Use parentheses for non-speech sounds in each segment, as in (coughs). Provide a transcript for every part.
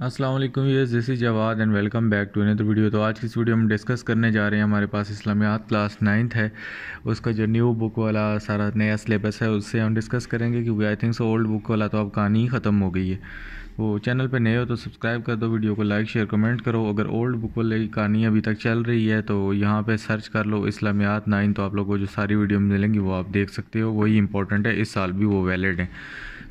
अस्सलाम वालेकुम ये this is Jawad and welcome back to another video तो आज की इस वीडियो में डिस्कस करने जा रहे हैं हमारे पास इस्लामियात क्लास नाइन्थ है उसका जो न्यू बुक वाला सारा नया सिलेबस है उससे हम डिस्कस करेंगे क्योंकि I think so old book वाला तो अब कहानी ही ख़त्म हो गई है वो चैनल पे नए हो तो सब्सक्राइब कर दो वीडियो को लाइक शेयर कमेंट करो अगर ओल्ड बुक वाली कहानी अभी तक चल रही है तो यहाँ पे सर्च कर लो इस्लामियात नाइन तो आप लोगों को जो सारी वीडियो मिलेंगी वो आप देख सकते हो वही इंपॉर्टेंट है इस साल भी वो वैलिड है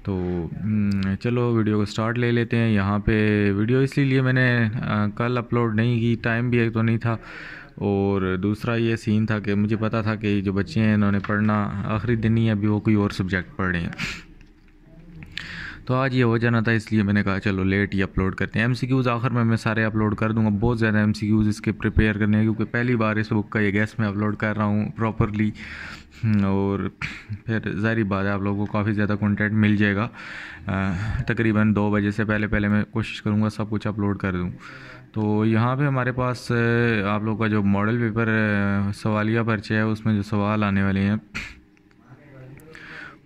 तो हम्म, चलो वीडियो को स्टार्ट ले लेते हैं यहाँ पे वीडियो इसलिए मैंने कल अपलोड नहीं की टाइम भी एक तो नहीं था और दूसरा ये सीन था कि मुझे पता था कि जो बच्चे हैं इन्होंने पढ़ना आखिरी दिन ही अभी वो कोई और सब्जेक्ट पढ़ रहे हैं तो आज ये हो जाना था इसलिए मैंने कहा चलो लेट ही अपलोड करते हैं एम सी क्यूज़ आखिर में मैं सारे अपलोड कर दूँगा बहुत ज़्यादा एम सी क्यूज़ इसके प्रिपेयर करने हैं क्योंकि पहली बार इस बुक का ये गैस मैं अपलोड कर रहा हूँ प्रॉपरली हम्म, और फिर ज़ाहरी बात है आप लोगों को काफ़ी ज़्यादा कॉन्टेंट मिल जाएगा तकरीबन दो बजे से पहले पहले मैं कोशिश करूँगा सब कुछ अपलोड कर दूँ तो यहाँ पे हमारे पास आप लोग का जो मॉडल पेपर सवालिया पर्चे है उसमें जो सवाल आने वाले हैं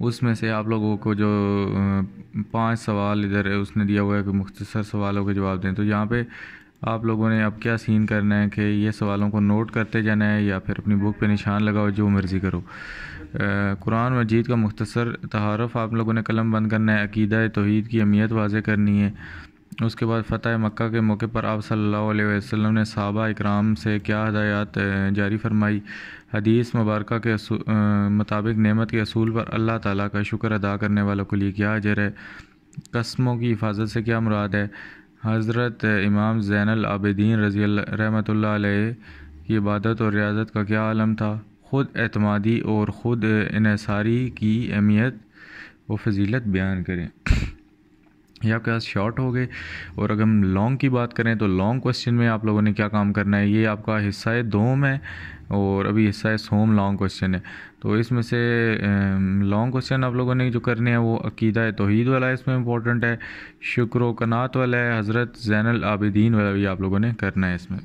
उसमें से आप लोगों को जो पांच सवाल इधर उसने दिया हुआ है कि मुख्तसर सवालों के जवाब दें तो यहाँ पे आप लोगों ने अब क्या सीन करना है कि ये सवालों को नोट करते जाना है या फिर अपनी बुक पे निशान लगाओ जो मर्ज़ी करो कुरान मजीद का मुख्तसर तहारफ़ आप लोगों ने कलम बंद करना है अकीदा तोहद की अहमियत वाज करनी है उसके बाद फ़तह मक्का के मौके पर आप सल्लल्लाहु अलैहि वसल्लम ने सहाबा इकराम से क्या हदायत जारी फरमाई हदीस मुबारक के मुताबिक नेमत के असूल पर अल्लाह ताला का शुक्र अदा करने वालों के लिए क्या अजर है कस्मों की हिफाजत से क्या मुराद है हज़रत इमाम ज़ैनल आबिदीन रजी रहमत की इबादत और रियाजत का क्या आलम था ख़ुद अतमादी और ख़ुद इसारी की अहमियत व फजीलत बयान करें ये आपके पास शॉर्ट हो गए और अगर हम लॉन्ग की बात करें तो लॉन्ग क्वेश्चन में आप लोगों ने क्या काम करना है ये आपका हिस्सा है दोम है और अभी हिस्सा है सोम लॉन्ग क्वेश्चन है तो इसमें से लॉन्ग क्वेश्चन आप लोगों ने जो करने हैं वो अकीदा तोहीद वाला इसमें इंपॉर्टेंट है शुक्र कनात वाला है हज़रत जैनल आबिदीन वाला भी आप लोगों ने करना है इसमें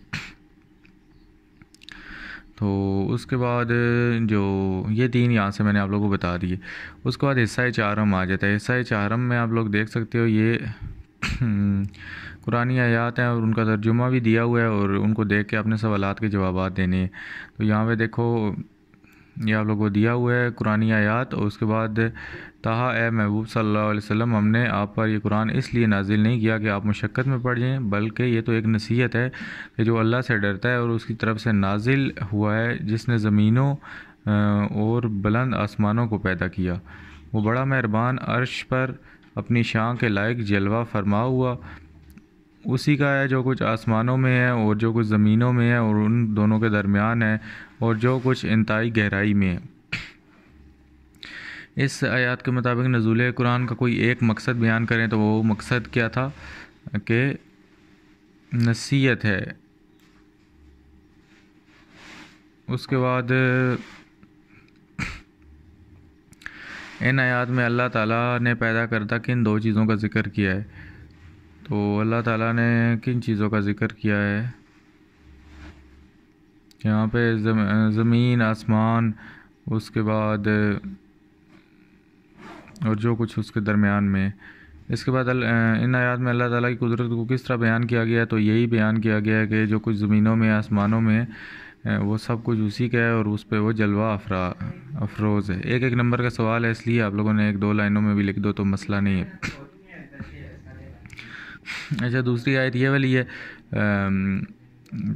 तो उसके बाद जो ये तीन यहाँ से मैंने आप लोगों को बता दिए उसके बाद हिस्सा चारम आ जाता है हिस्सा चारम में आप लोग देख सकते हो ये कुरानी (clears throat) आयात हैं और उनका तर्जुमा भी दिया हुआ है और उनको देख के अपने सवाल के जवाब देने हैं तो यहाँ पे देखो ये आप लोगों को दिया हुआ है कुरानी आयात और उसके बाद तहा ए महबूब सल्लल्लाहु हमने आप पर यह कुरान इसलिए नाजिल नहीं किया कि आप मशक्क़त में पढ़ जाएँ बल्कि ये तो एक नसीहत है कि जो अल्लाह से डरता है और उसकी तरफ से नाजिल हुआ है जिसने ज़मीनों और बुलंद आसमानों को पैदा किया वो बड़ा मेहरबान अर्श पर अपनी शाह के लायक जलवा फरमा हुआ उसी का है जो कुछ आसमानों में है और जो कुछ ज़मीनों में है और उन दोनों के दरमियान है और जो कुछ इंतई गहराई में है इस आयत के मुताबिक नजूल कुरान का कोई एक मकसद बयान करें तो वो मकसद क्या था कि नसीहत है उसके बाद इन आयात में अल्लाह ताला ने पैदा करता किन दो चीज़ों का ज़िक्र किया है तो अल्लाह ताला ने किन चीज़ों का ज़िक्र किया है यहाँ पे ज़मीन आसमान उसके बाद और जो कुछ उसके दरमियान में इसके बाद इन आयात में अल्लाह ताला की कुदरत को किस तरह बयान किया गया है तो यही बयान किया गया है कि जो कुछ ज़मीनों में आसमानों में वो सब कुछ उसी का है और उस पर वो जलवा अफरा अफरोज़ है एक एक नंबर का सवाल है इसलिए आप लोगों ने एक दो लाइनों में भी लिख दो तो मसला नहीं है अच्छा दूसरी आयत ये वाली है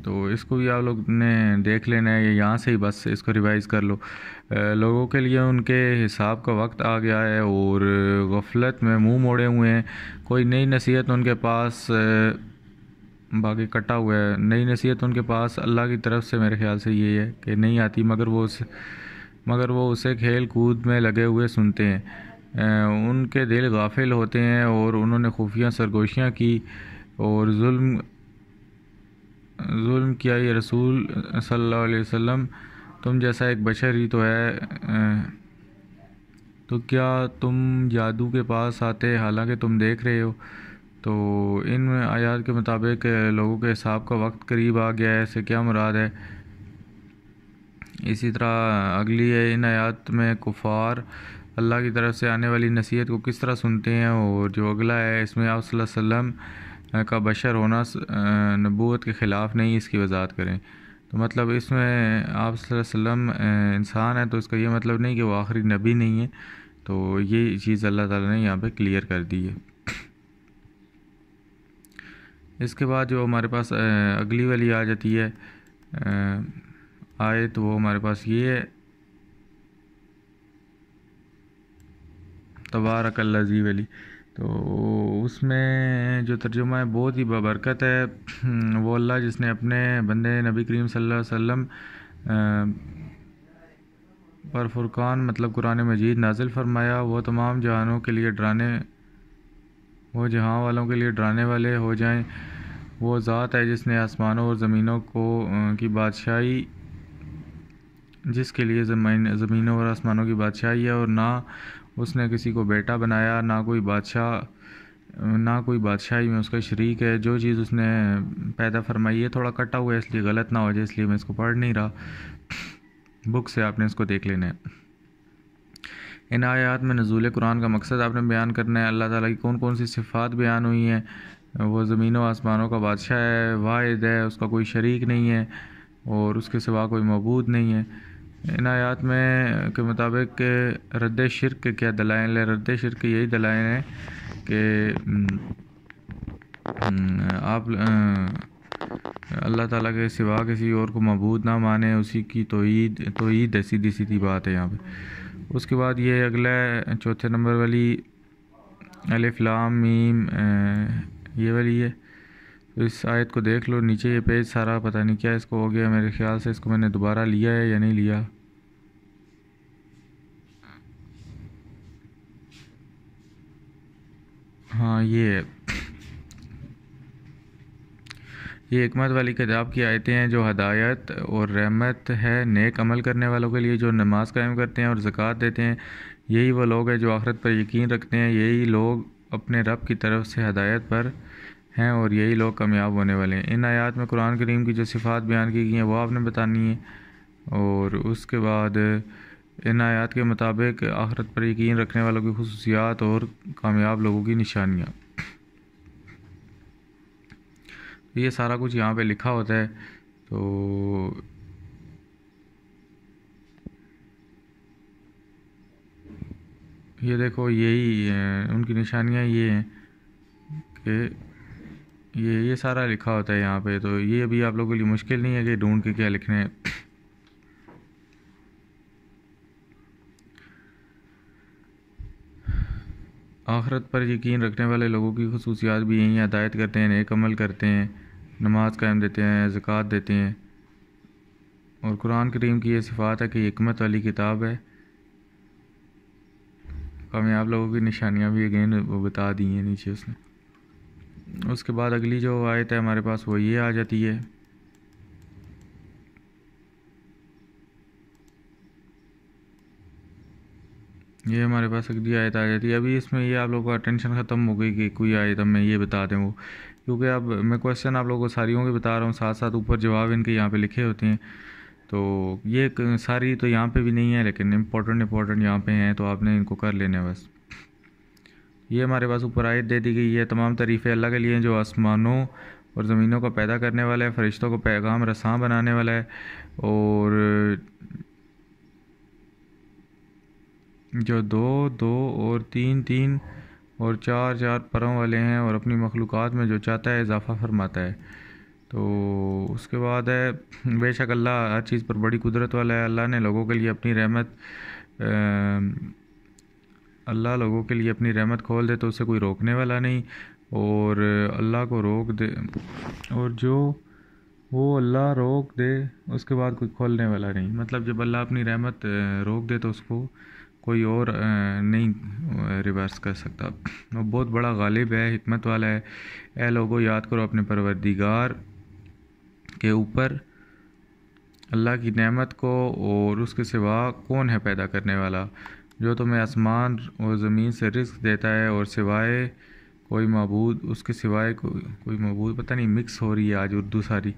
तो इसको भी आप लोग ने देख लेना है यहाँ से ही बस इसको रिवाइज़ कर लो लोगों के लिए उनके हिसाब का वक्त आ गया है और गफलत में मुंह मोड़े हुए हैं कोई नई नसीहत उनके पास बाकी कटा हुआ है नई नसीहत उनके पास अल्लाह की तरफ से मेरे ख्याल से ये है कि नहीं आती मगर वो उस मगर वो उसे खेल कूद में लगे हुए सुनते हैं उनके दिल गाफिल होते हैं और उन्होंने खुफिया सरगोशियाँ की और जुल्म जुल्म किया ये रसूल सल्लल्लाहु अलैहि वसल्लम तुम जैसा एक बशर ही तो है तो क्या तुम जादू के पास आते हालांकि तुम देख रहे हो तो इन आयात के मुताबिक लोगों के हिसाब का वक्त करीब आ गया है इससे क्या मुराद है इसी तरह अगली है इन आयात में कुफार अल्लाह की तरफ से आने वाली नसीहत को किस तरह सुनते हैं और जो अगला है इसमें आप का बशर होना नबूत के ख़िलाफ़ नहीं इसकी वजाहत करें तो मतलब इसमें आप इंसान है तो इसका ये मतलब नहीं कि वो आखिरी नबी नहीं है तो ये चीज़ अल्लाह ताला ने यहाँ पे क्लियर कर दी है इसके बाद जो हमारे पास अगली वाली आ जाती है आए तो वो हमारे पास ये है तबारक अल्लाजी वाली तो उसमें जो तर्जुमा है बहुत ही बबरकत है (clears throat) वो अल्लाह जिसने अपने बंदे नबी करीम सल्लल्लाहु अलैहि वसल्लम पर फुरकान मतलब कुरान मजीद नाजिल फरमाया वो तमाम जहानों के लिए डराने वो जहाँ वालों के लिए डराने वाले हो जाएं वो ज़ात है जिसने आसमानों और ज़मीनों को की बादशाही जिसके लिए ज़मीनों और आसमानों की बादशाही है और ना उसने किसी को बेटा बनाया ना कोई बादशाह ना कोई बादशाही में उसका शरीक है जो चीज़ उसने पैदा फरमाई है थोड़ा कटा हुआ है इसलिए गलत ना हो जाए इसलिए मैं इसको पढ़ नहीं रहा बुक से आपने इसको देख लेना है इन आयात में नजूल कुरान का मकसद आपने बयान करना है अल्लाह ताला की कौन कौन सी सिफ़ात बयान हुई हैं वो ज़मीन व आसमानों का बादशाह है वाहिद है उसका कोई शरीक नहीं है और उसके सिवा कोई मबूद नहीं है इन आयात में के मुताबिक रद्द शिरक के क्या दलाइल है रद्द शिरक यही दलाइल हैं कि आप अल्लाह ताला के सिवा किसी और को मबूद ना माने उसी की तोहद तोहद सीधी सीधी बात है यहाँ पे उसके बाद ये अगला चौथे नंबर वाली अलिफ्लाम मीम ये वाली है तो इस आयत को देख लो नीचे ये पेज सारा पता नहीं क्या इसको हो गया मेरे ख्याल से इसको मैंने दोबारा लिया है या नहीं लिया हाँ ये ये हमत वाली किताब की आयतें हैं जो हदायत और रहमत है नेक अमल करने वालों के लिए जो नमाज कायम करते हैं और ज़क़़त देते हैं यही वो लोग हैं जो आखरत पर यकीन रखते हैं यही लोग अपने रब की तरफ से हदायत पर हैं और यही लोग कामयाब होने वाले हैं इन आयात में कुरान करीम की जो सिफात बयान की गई हैं वो आपने बतानी है और उसके बाद इन आयात के मुताबिक आखरत पर यकीन रखने वालों की खसूसियात और कामयाब लोगों की निशानियाँ ये सारा कुछ यहाँ पे लिखा होता है तो ये देखो यही उनकी निशानियाँ ये हैं कि ये ये सारा लिखा होता है यहाँ पे तो ये अभी आप लोगों के लिए मुश्किल नहीं है कि ढूंढ के क्या लिखने हैं आखरत पर यकीन रखने वाले लोगों की खसूसियात भी यहीं हदायत करते हैं नेक अमल करते हैं नमाज कायम देते हैं ज़क़़त देते हैं और कुरान करीम की ये सिफात है कि हमत वाली किताब है कामयाब लोगों की निशानियाँ भी अगेन वो बता दी हैं नीचे उसने उसके बाद अगली जो आयत है हमारे पास वो ये आ जाती है ये हमारे पास अगली आयत आ जाती है अभी इसमें ये आप लोगों का टेंशन ख़त्म हो गई कि कोई आयत मैं ये बता दें वो क्योंकि अब मैं क्वेश्चन आप लोगों को सारी के बता रहा हूँ साथ साथ ऊपर जवाब इनके यहाँ पे लिखे होते हैं तो ये सारी तो यहाँ पे भी नहीं है लेकिन इम्पोर्टेंट इम्पोर्टेंट यहाँ पे हैं तो आपने इनको कर लेने बस ये हमारे पास ऊपर आयत दे दी गई है तमाम तरीफे अल्लाह के लिए जो आसमानों और ज़मीनों को पैदा करने वाला है फरिश्तों को पैगाम रसां बनाने वाला है और जो दो दो और तीन तीन और चार चार परों वाले हैं और अपनी मखलूक़ात में जो चाहता है इजाफ़ा फरमाता है तो उसके बाद है बेशक अल्लाह हर चीज़ पर बड़ी कुदरत वाला है अल्लाह ने लोगों के लिए अपनी रहमत अल्लाह लोगों के लिए अपनी रहमत खोल दे तो उसे कोई रोकने वाला नहीं और अल्लाह को रोक दे और जो वो अल्लाह रोक दे उसके बाद कोई खोलने वाला नहीं मतलब जब अल्लाह अपनी रहमत रोक दे तो उसको कोई और नहीं रिवर्स कर सकता वो बहुत बड़ा गालिब है हमत वाला है ए लोगों याद करो अपने परवरदिगार के ऊपर अल्लाह की नेमत को और उसके सिवा कौन है पैदा करने वाला जो तुम्हें आसमान और ज़मीन से रिस्क देता है और सिवाए कोई मबूद उसके सिवाए को, कोई मबूद पता नहीं मिक्स हो रही है आज उर्दू सारी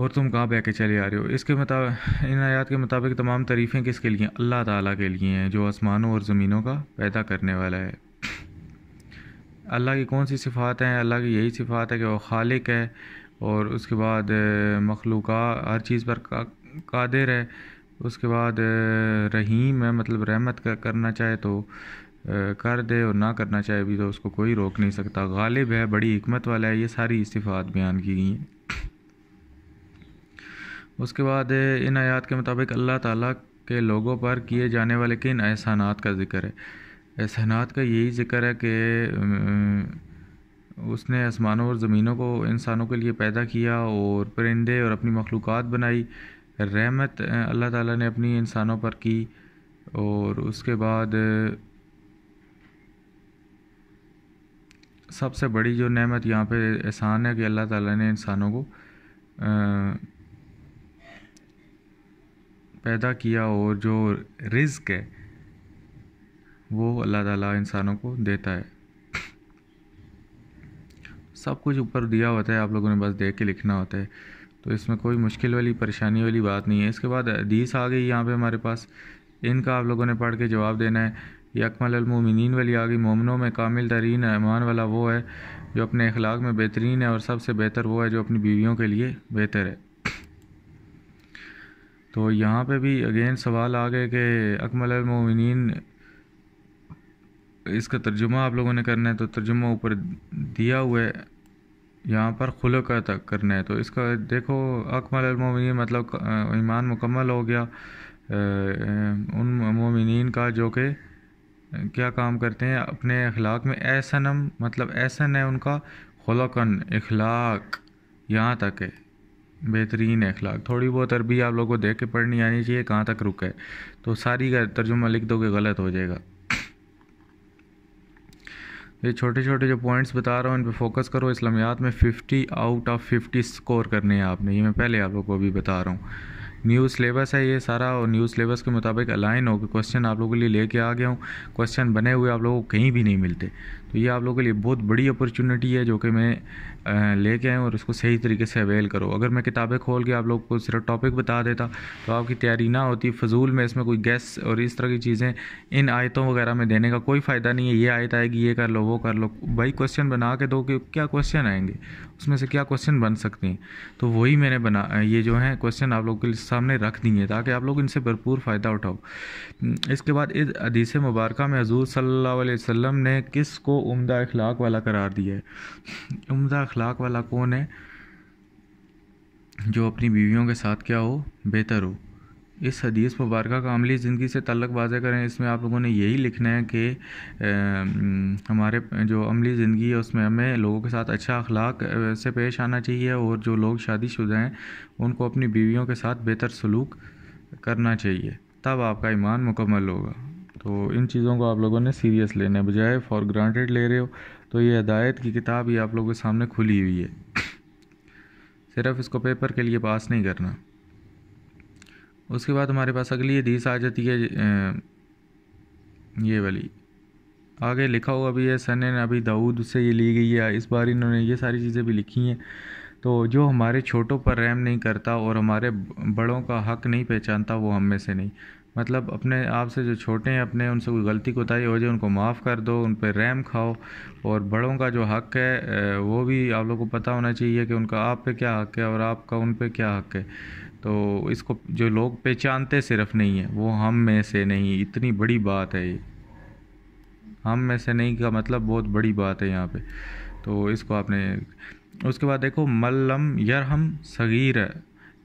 और तुम कहाँ बह के चले आ रहे हो इसके मुताबिक इन आयात के मुताबिक तमाम तरीफ़ें किसके लिए अल्लाह ताला के लिए हैं जो आसमानों और ज़मीनों का पैदा करने वाला है अल्लाह की कौन सी सिफ़ात हैं अल्लाह की यही सिफ़ात है कि वह खालिक है और उसके बाद मखलूक हर चीज़ पर कादिर है उसके बाद रहीम है मतलब रहमत करना चाहे तो कर दे और ना करना चाहे भी तो उसको कोई रोक नहीं सकता गालिब है बड़ी हमत वाला है ये सारी इस्तीफ़ात बयान की गई हैं उसके बाद इन आयात के मुताबिक अल्लाह ताला के लोगों पर किए जाने वाले किन एहसानात का ज़िक्र है एहसानात का यही ज़िक्र है कि उसने आसमानों और ज़मीनों को इंसानों के लिए पैदा किया और परिंदे और अपनी मखलूक बनाई रहमत अल्लाह ताला ने अपनी इंसानों पर की और उसके बाद सबसे बड़ी जो नेमत यहाँ पे एहसान है कि अल्लाह ताला ने इंसानों को पैदा किया और जो रिज़्क है वो अल्लाह ताला इंसानों को देता है सब कुछ ऊपर दिया होता है आप लोगों ने बस देख के लिखना होता है तो इसमें कोई मुश्किल वाली परेशानी वाली बात नहीं है इसके बाद हदीस आ गई यहाँ पे हमारे पास इनका आप लोगों ने पढ़ के जवाब देना है ये अकमलमिन वाली आ गई मोमनों में कामिल तरीन ऐमान वाला वो है जो अपने अखलाक में बेहतरीन है और सबसे बेहतर वो है जो अपनी बीवियों के लिए बेहतर है तो यहाँ पे भी अगेन सवाल आ गए कि अकमल मोमिन इसका तर्जुमा आप लोगों ने करना है तो तर्जुमा ऊपर दिया हुआ है यहाँ पर खुल का तक करना है तो इसका देखो अकमल मोमिन मतलब ईमान मुकम्मल हो गया उन मोमिन का जो कि क्या काम करते हैं अपने अखलाक में एहसनम मतलब ऐसन है उनका खुलकन अखलाक यहाँ तक है बेहतरीन अखलाक थोड़ी बहुत अरबी आप लोगों को देख के पढ़नी आनी चाहिए कहाँ तक रुका है तो सारी का तर्जुमा लिख दोगे गलत हो जाएगा ये छोटे छोटे जो पॉइंट्स बता रहा हूँ इन पर फोकस करो इस्लामियात में 50 आउट ऑफ 50 स्कोर करने हैं आपने ये मैं पहले आप लोगों को अभी बता रहा हूँ न्यू सिलेबस है ये सारा और न्यू सिलेबस के मुताबिक अलाइन हो के क्वेश्चन आप लोगों के लिए लेके आ गया हूँ क्वेश्चन बने हुए आप लोगों को कहीं भी नहीं मिलते तो ये आप लोगों के लिए बहुत बड़ी अपॉर्चुनिटी है जो कि मैं लेके आएँ और उसको सही तरीके से अवेल करो अगर मैं किताबें खोल के आप लोग को सिर्फ टॉपिक बता देता तो आपकी तैयारी ना होती फजूल में इसमें कोई गैस और इस तरह की चीज़ें इन आयतों वगैरह में देने का कोई फ़ायदा नहीं है ये आयत आएगी ये कर लो वो कर लो भाई क्वेश्चन बना के दो कि क्या क्वेश्चन आएंगे उसमें से क्या क्वेश्चन बन सकते हैं तो वही मैंने बना ये जो है क्वेश्चन आप लोग के सामने रख दिए ताकि आप लोग इनसे भरपूर फ़ायदा उठाओ हम्म, इसके बाद इस अदीस मुबारक में हजूर सल्ला वसम ने किस को उमदा अखलाक वाला करार दिया है उमदा अखलाक वाला कौन है जो अपनी बीवियों के साथ क्या हो बेहतर हो इस हदीस मुबारक का अमली ज़िंदगी से तल्लक वाजह करें इसमें आप लोगों ने यही लिखना है कि हमारे जो अमली ज़िंदगी है उसमें हमें लोगों के साथ अच्छा अखलाक से पेश आना चाहिए और जो लोग शादीशुदा हैं उनको अपनी बीवियों के साथ बेहतर सलूक करना चाहिए तब आपका ईमान मुकम्मल होगा तो इन चीज़ों को आप लोगों ने सीरियस लेने बजाय फॉर ग्रांटेड ले रहे हो तो ये हदायत की किताब ही आप लोगों के सामने खुली हुई है सिर्फ इसको पेपर के लिए पास नहीं करना उसके बाद हमारे पास अगली हदीस आ जाती है ये वाली आगे लिखा हुआ भी है सन अभी दाऊद से ये ली गई है इस बार इन्होंने ये सारी चीज़ें भी लिखी हैं तो जो हमारे छोटों पर रहम नहीं करता और हमारे बड़ों का हक नहीं पहचानता वो हम में से नहीं मतलब अपने आप से जो छोटे हैं अपने उनसे कोई गलती कोताही हो जाए उनको माफ़ कर दो उन पर रैम खाओ और बड़ों का जो हक़ है वो भी आप लोगों को पता होना चाहिए कि उनका आप पे क्या हक़ है और आपका उन पे क्या हक़ है तो इसको जो लोग पहचानते सिर्फ नहीं है वो हम में से नहीं इतनी बड़ी बात है ये हम में से नहीं का मतलब बहुत बड़ी बात है यहाँ पर तो इसको आपने उसके बाद देखो मल्लम हम सगीर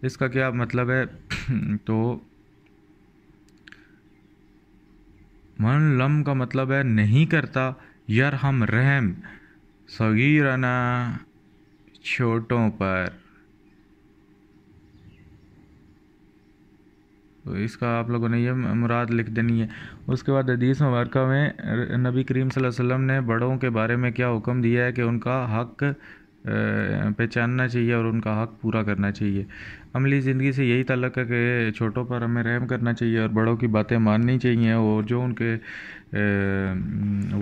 इसका क्या मतलब है (clears throat) तो मन लम का मतलब है नहीं करता यर हम रहम सगीरना छोटों पर तो इसका आप लोगों ने ये मुराद लिख देनी है उसके बाद हदीस मुबारक में नबी करीम वसल्लम ने बड़ों के बारे में क्या हुक्म दिया है कि उनका हक पहचानना चाहिए और उनका हक़ पूरा करना चाहिए अमली ज़िंदगी से यही तलक है कि छोटों पर हमें रहम करना चाहिए और बड़ों की बातें माननी चाहिए और जो उनके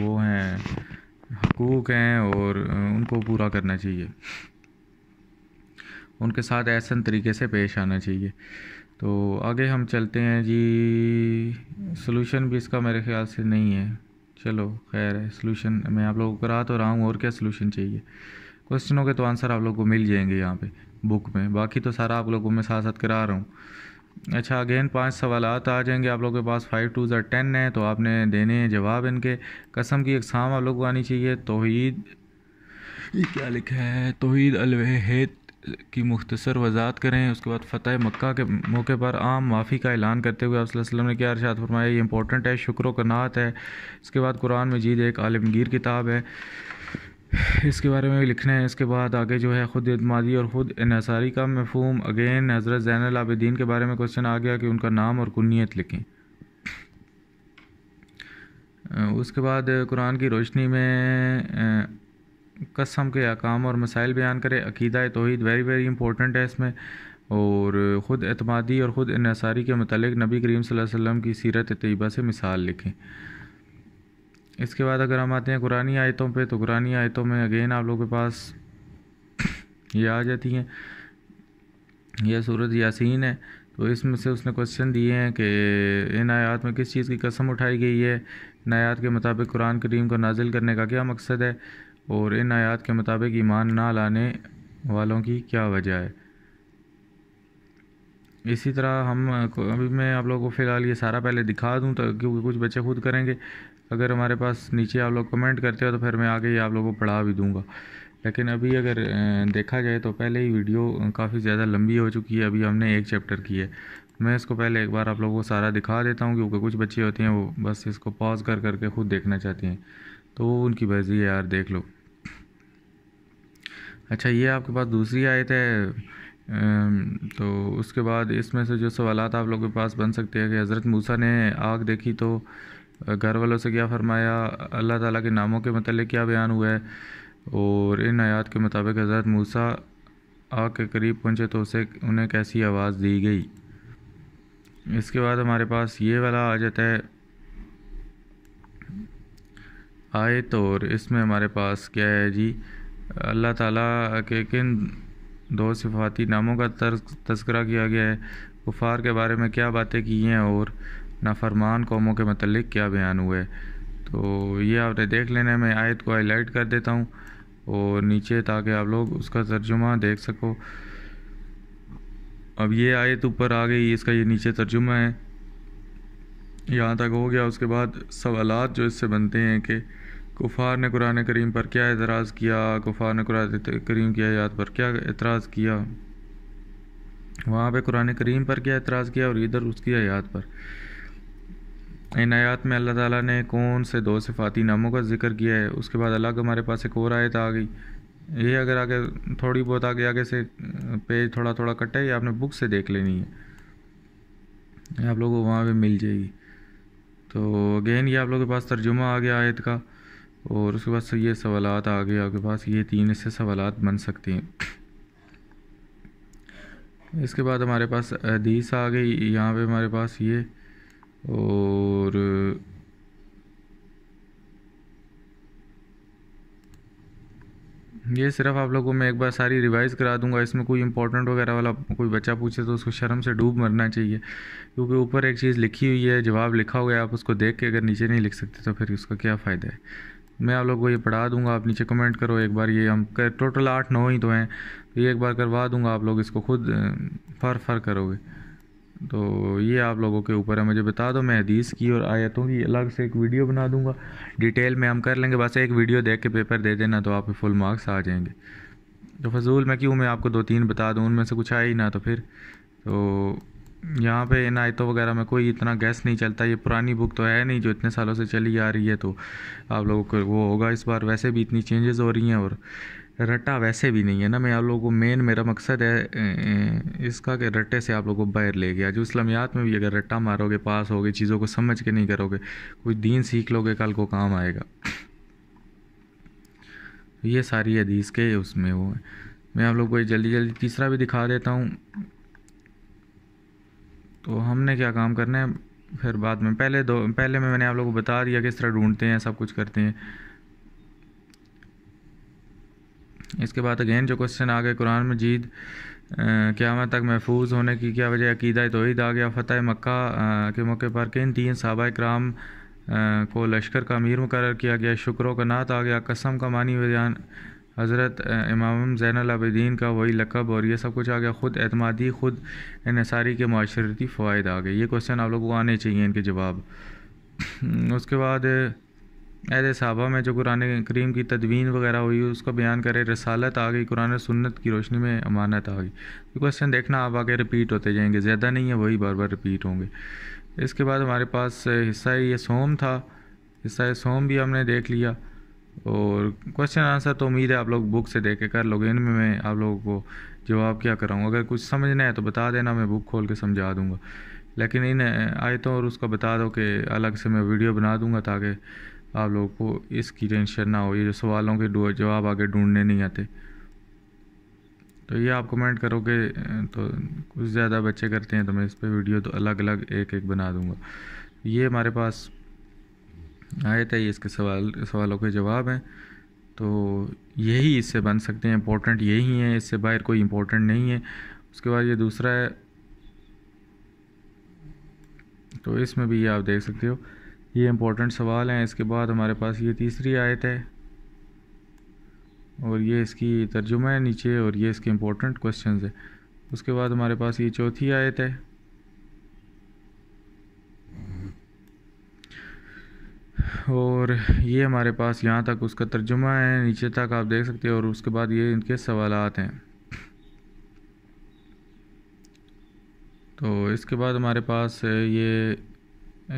वो हैं हकूक़ हैं और उनको पूरा करना चाहिए उनके साथ ऐसा तरीके से पेश आना चाहिए तो आगे हम चलते हैं जी सोल्यूशन भी इसका मेरे ख्याल से नहीं है चलो खैर है सोल्यूशन मैं आप लोगों को करा तो रहा हूँ और क्या सोल्यूशन चाहिए क्वेश्चनों के तो आंसर आप लोग को मिल जाएंगे यहाँ पे बुक में बाकी तो सारा आप लोगों में साथ साथ करा रहा हूँ अच्छा अगेन पांच सवाल आ जाएंगे आप लोगों के पास फाइव टू ज़र टेन है तो आपने देने हैं जवाब इनके कसम की इकसाम आप लोग को आनी चाहिए तोहीद ये क्या लिखा है तोहीद अलवेद की मुख्तसर वजात करें उसके बाद फ़तह मक्का के मौके पर आम माफ़ी का ऐलान करते हुए आपने वसल्लम ने क्या अरशात फरमाया ये इंपॉर्टेंट है शुक्र कनात है इसके बाद कुरान मजीद एक आलमगीर किताब है इसके बारे में भी लिखना है इसके बाद आगे जो है ख़ुद अतमादी और ख़ुद इसारी का मफहम अगेन हज़रत जैन आबदीन के बारे में क्वेश्चन आ गया कि उनका नाम और कुनीत लिखें उसके बाद कुरान की रोशनी में कसम के अकाम और मसाइल बयान करें अकीदा तोहद वेरी वेरी इंपॉर्टेंट है इसमें और ख़ुद अतमादी और ख़ुद इसारी के मतलब नबी करीम वसल्लम की सीरत तयबा से मिसाल लिखें इसके बाद अगर हम आते हैं कुरानी आयतों पे तो कुरानी आयतों में अगेन आप लोगों के पास (coughs) ये आ जाती हैं यह सूरत यासीन है तो इसमें से उसने क्वेश्चन दिए हैं कि इन आयात में किस चीज़ की कसम उठाई गई है इन आयात के मुताबिक कुरान करीम को नाजिल करने का क्या मकसद है और इन आयात के मुताबिक ईमान ना लाने वालों की क्या वजह है इसी तरह हम अभी मैं आप लोगों को फ़िलहाल ये सारा पहले दिखा दूँ तो क्योंकि कुछ बच्चे खुद करेंगे अगर हमारे पास नीचे आप लोग कमेंट करते हो तो फिर मैं आगे ही आप लोगों को पढ़ा भी दूँगा लेकिन अभी अगर देखा जाए तो पहले ही वीडियो काफ़ी ज़्यादा लंबी हो चुकी है अभी हमने एक चैप्टर की है मैं इसको पहले एक बार आप लोगों को सारा दिखा देता हूँ क्योंकि कुछ बच्चे होते हैं वो बस इसको पॉज कर करके खुद देखना चाहते हैं तो वो उनकी मर्ज़ी है यार देख लो अच्छा ये आपके पास दूसरी आयत है तो उसके बाद इसमें से जो सवाल आप लोगों के पास बन सकते हैं कि हज़रत मूसा ने आग देखी तो घर वालों से क्या फ़रमाया अल्लाह ताला के नामों के मतलब क्या बयान हुआ है और इन आयात के मुताबिक हज़रत मूसा आग के करीब पहुँचे तो उसे उन्हें कैसी आवाज़ दी गई इसके बाद हमारे पास ये वाला आ जाता है आयत तो और इसमें हमारे पास क्या है जी अल्लाह ताला के किन दो सिफाती नामों का तस्करा किया गया है कुफार के बारे में क्या बातें की हैं और नाफरमान कौमों के मतलब क्या बयान हुआ है तो ये आपने देख लेना है मैं आयत को हाईलाइट कर देता हूँ और नीचे ताकि आप लोग उसका तर्जुमा देख सको अब ये आयत ऊपर आ गई इसका ये नीचे तर्जुमा है यहाँ तक हो गया उसके बाद सवाल जो इससे बनते हैं कि कुफार ने कुरान करीम पर क्या एतराज़ किया कुफार ने कुरान करीम की आयात पर क्या एतराज़ किया वहाँ पे कुरान करीम पर क्या एतराज़ किया और इधर उसकी आयात पर इन आयात में अल्लाह ताला ने कौन से दो सिफाती नामों का जिक्र किया है उसके बाद अलग हमारे पास एक और आयत आ गई ये अगर आगे थोड़ी बहुत आगे आगे से पेज थोड़ा थोड़ा कटा ये आपने बुक से देख लेनी है आप लोगों को वहाँ पर मिल जाएगी तो अगेन ये आप लोगों के पास तर्जुमा आ गया आयत का और उसके बाद ये सवाल आ गए आपके पास ये तीन इससे सवाल बन सकते हैं इसके बाद हमारे पास हदीस आ गई यहाँ पे हमारे पास ये और ये सिर्फ आप लोगों को मैं एक बार सारी रिवाइज़ करा दूंगा इसमें कोई इंपॉर्टेंट वगैरह वाला कोई बच्चा पूछे तो उसको शर्म से डूब मरना चाहिए क्योंकि ऊपर एक चीज़ लिखी हुई है जवाब लिखा हुआ है आप उसको देख के अगर नीचे नहीं लिख सकते तो फिर उसका क्या फ़ायदा है मैं आप लोग को ये पढ़ा दूंगा आप नीचे कमेंट करो एक बार ये हम कर टोटल आठ नौ ही तो हैं तो ये एक बार करवा दूंगा आप लोग इसको खुद फर फर करोगे तो ये आप लोगों के ऊपर है मुझे बता दो मैं हदीस की और आयतों की अलग से एक वीडियो बना दूंगा डिटेल में हम कर लेंगे बस एक वीडियो देख के पेपर दे देना तो आप फुल मार्क्स आ जाएंगे तो फजूल मैं क्यों मैं आपको दो तीन बता दूँ उनमें से कुछ आए ही ना तो फिर तो यहाँ पे इन आयतों वगैरह में कोई इतना गैस नहीं चलता ये पुरानी बुक तो है नहीं जो इतने सालों से चली आ रही है तो आप लोगों को वो होगा इस बार वैसे भी इतनी चेंजेस हो रही हैं और रटा वैसे भी नहीं है ना मैं आप लोगों को मेन मेरा मकसद है इसका कि रटे से आप लोगों को बाहर ले गया जो इस्लामियात में भी अगर रट्टा मारोगे पास होगे चीज़ों को समझ के नहीं करोगे कुछ दीन सीख लोगे कल को काम आएगा ये सारी हदीस के उसमें वो है मैं आप लोग को जल्दी जल्दी तीसरा भी दिखा देता हूँ तो हमने क्या काम करना है फिर बाद में पहले दो पहले में मैंने आप लोगों को बता दिया किस तरह ढूंढते हैं सब कुछ करते हैं इसके बाद अगेन जो क्वेश्चन आ गए कुरान मजीद क़्यामत तक महफूज होने की क्या वजह अकीदा तोहद आ गया फ़तेह मक्का के मौके पर किन तीन सहाबा कराम को लश्कर का अमीर मुकर किया गया शुक्रों का नात आ गया कसम का मानी वजान हज़रत इमाम जैन आबदीन का वही लकब और ये सब कुछ आ गया ख़ुद अतमादी ख़ुद इसारी के माशरती फ़वाद आ गए ये क्वेश्चन आप लोगों को आने चाहिए इनके जवाब (clears throat) उसके बाद अहद साहबा में जो कुरान करीम की तदवीन वगैरह हुई उसका बयान करे रसालत आ गई कुरान सुन्नत की रोशनी में अमानत आ गई तो क्वेश्चन देखना आप आगे रिपीट होते जाएंगे ज़्यादा नहीं है वही बार बार रिपीट होंगे इसके बाद हमारे पास हिस्सा ये सोम था हिस्सा सोम भी हमने देख लिया और क्वेश्चन आंसर तो उम्मीद है आप लोग बुक से देख के कर लोगे इनमें मैं आप लोगों को जवाब क्या कराऊँ अगर कुछ समझना है तो बता देना मैं बुक खोल के समझा दूँगा लेकिन इन आयतों और उसका बता दो कि अलग से मैं वीडियो बना दूँगा ताकि आप लोगों को इसकी टेंशन ना हो ये जो सवालों के जवाब आगे ढूंढने नहीं आते तो ये आप कमेंट करोगे तो कुछ ज़्यादा बच्चे करते हैं तो मैं इस पर वीडियो तो अलग अलग एक एक बना दूँगा ये हमारे पास आए थे इसके सवाल सवालों के जवाब हैं तो यही इससे बन सकते हैं इम्पोर्टेंट यही है इससे बाहर कोई इम्पोर्टेंट नहीं है उसके बाद ये दूसरा है तो इसमें भी ये आप देख सकते हो ये इम्पोर्टेंट सवाल हैं इसके बाद हमारे पास ये तीसरी आयत है और ये इसकी तर्जुमा है नीचे और ये इसके इम्पोर्टेंट क्वेश्चन है उसके बाद हमारे पास ये चौथी आयत है और ये हमारे पास यहाँ तक उसका तर्जुमा है नीचे तक आप देख सकते हैं और उसके बाद ये इनके सवालत हैं तो इसके बाद हमारे पास ये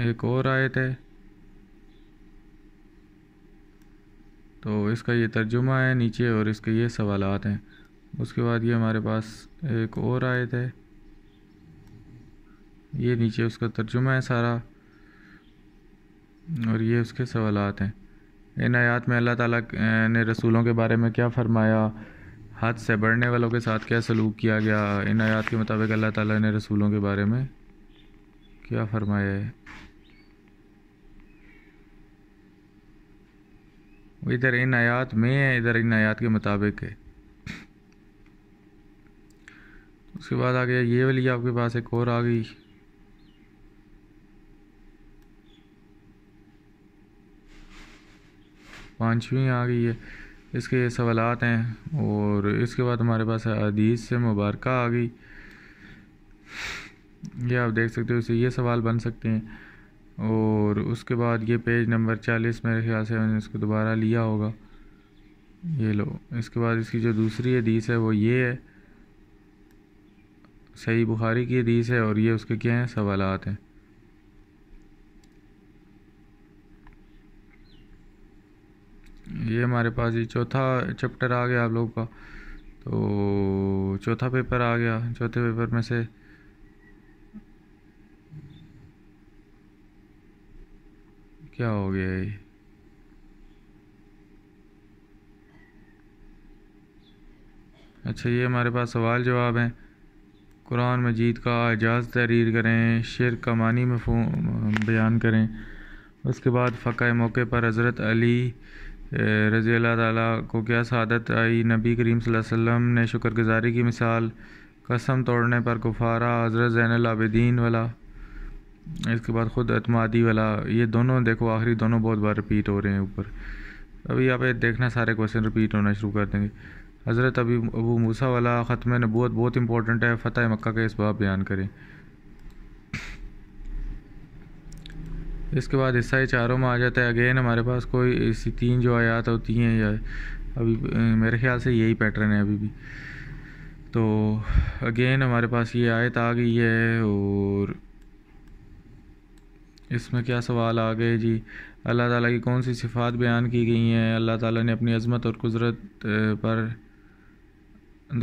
एक और आयत है तो इसका ये तर्जुमा है नीचे और इसके ये सवाल हैं उसके बाद ये हमारे पास एक और आयत है ये नीचे उसका तर्जुमा है सारा और ये उसके सवाल हैं इन आयात में अल्लाह ताला ने रसूलों के बारे में क्या फ़रमाया हाथ से बढ़ने वालों के साथ क्या सलूक किया गया इन आयात के मुताबिक अल्लाह ताला ने रसूलों के बारे में क्या फ़रमाया है इधर इन आयात में है इधर इन आयात के मुताबिक है उसके बाद आ गया ये वाली आपके पास एक और आ गई पाँचवीं आ गई है इसके सवालत हैं और इसके बाद हमारे पास अदीज से मुबारक आ गई ये आप देख सकते हो इसे ये सवाल बन सकते हैं और उसके बाद ये पेज नंबर चालीस मेरे ख्याल से मैंने इसको दोबारा लिया होगा ये लो इसके बाद इसकी जो दूसरी हदीस है वो ये है सही बुखारी की हदीस है और ये उसके क्या हैं सवालत हैं ये हमारे पास ये चौथा चैप्टर आ गया आप लोगों का तो चौथा पेपर आ गया चौथे पेपर में से क्या हो गया ये अच्छा ये हमारे पास सवाल जवाब हैं कुरान मजीद का एजाज़ तहरीर करें शेर का मानी में बयान करें उसके बाद फ़क़ मौके पर हज़रत अली रज़ी अल्लाह को क्या शहादत आई नबी करीम वसल्लम ने शुक्रगुजारी की मिसाल कसम तोड़ने पर कुफारा हज़रत ज़ैन आबदीन वाला इसके बाद ख़ुद अतमादी वाला ये दोनों देखो आखिरी दोनों बहुत बार रिपीट हो रहे हैं ऊपर अभी आप देखना सारे क्वेश्चन रिपीट होना शुरू कर देंगे हज़रत अभी अबू मूसा वाला ख़त्म नबूत बहुत इंपॉर्टेंट है फतेह मक्का के बाब बयान करें इसके बाद हिस्सा ही चारों में आ जाता है अगेन हमारे पास कोई ऐसी तीन जो आयात होती हैं या अभी मेरे ख्याल से यही पैटर्न है अभी भी तो अगेन हमारे पास ये आयत आ गई है और इसमें क्या सवाल आ गए जी अल्लाह ताला की कौन सी सिफ़ात बयान की गई हैं अल्लाह ताला ने अपनी अज़मत और कुदरत पर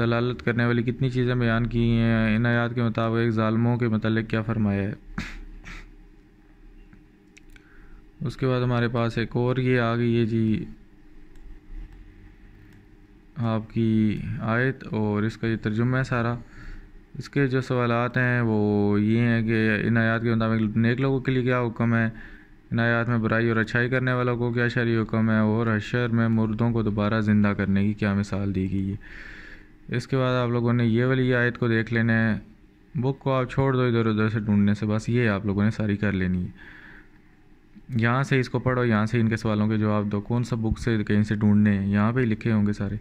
दलालत करने वाली कितनी चीज़ें बयान की हैं इन आयात के मुताबिक ालमों के मतलब क्या फ़रमाया है उसके बाद हमारे पास एक और ये आ गई है जी आपकी आयत और इसका ये तर्जुमा है सारा इसके जो सवाल हैं वो ये हैं कि इन आयात के मुताबिक नेक लोगों के लिए क्या हुक्म है इन आयात में बुराई और अच्छाई करने वालों को क्या शरी हुक्म है और हशर में मुर्दों को दोबारा ज़िंदा करने की क्या मिसाल दी गई है इसके बाद आप लोगों ने ये वाली आयत को देख लेना है बुक को आप छोड़ दो इधर उधर से ढूंढने से बस ये आप लोगों ने सारी कर लेनी है यहाँ से इसको पढ़ो यहाँ से इनके सवालों के जवाब दो कौन सा बुक से कहीं से ढूंढने हैं यहाँ पे ही लिखे होंगे सारे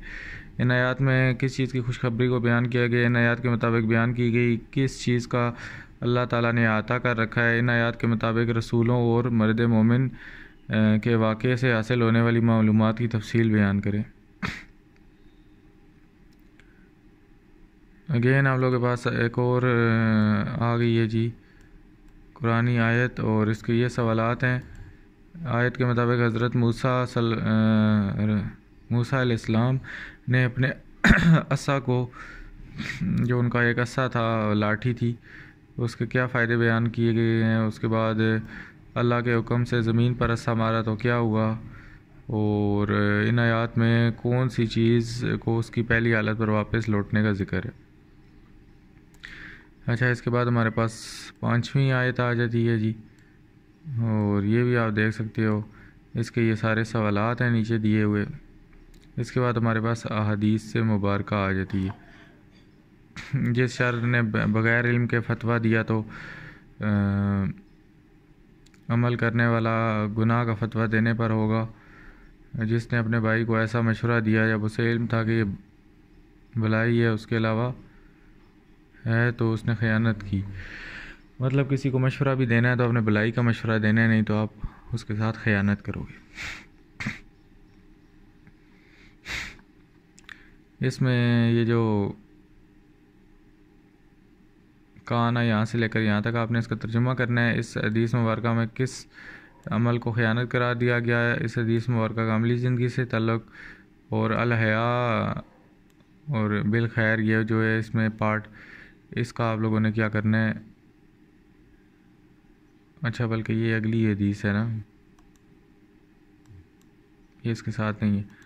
इन आयात में किस चीज़ की खुशखबरी को बयान किया गया इन आयात के मुताबिक बयान की गई किस चीज़ का अल्लाह ताला ने आता कर रखा है इन आयात के मुताबिक रसूलों और मर्द मोमिन के वाक़े से हासिल होने वाली मालूम की तफसील बयान करें अगेन आप लोगों के पास एक और आ गई है जी कुरानी आयत और इसके ये सवालत हैं आयत के मुताबिक हज़रत मूसा सल मूसा इस्लाम ने अपने (coughs) असा को जो उनका एक असा था लाठी थी उसके क्या फ़ायदे बयान किए गए हैं उसके बाद अल्लाह के हुक्म से ज़मीन पर असा मारा तो क्या हुआ और इन आयात में कौन सी चीज़ को उसकी पहली हालत पर वापस लौटने का ज़िक्र है अच्छा इसके बाद हमारे पास पाँचवीं आयत आ जाती है जी और ये भी आप देख सकते हो इसके ये सारे सवालत हैं नीचे दिए हुए इसके बाद हमारे पास अदीस से मुबारक आ जाती है जिस शर ने बग़ैर इल्म के फतवा दिया तो आ, अमल करने वाला गुनाह का फतवा देने पर होगा जिसने अपने भाई को ऐसा मशवरा दिया जब उसे इल्म था कि ये भलाई है उसके अलावा है तो उसने ख़यानत की मतलब किसी को मशवरा भी देना है तो आपने भलाई का मशवरा देना है नहीं तो आप उसके साथ ख़यानत करोगे इसमें ये जो कान आना यहाँ से लेकर यहाँ तक आपने इसका तर्जुमा करना है इस हदीस मुबारक में किस अमल को ख़यानत करार दिया गया है इस हदीस मुबारक का अमली ज़िंदगी से तल्लक और अलहया और बिल खैर ये जो है इसमें पार्ट इसका आप लोगों ने क्या करना है अच्छा बल्कि ये अगली हदीस है ना ये इसके साथ नहीं है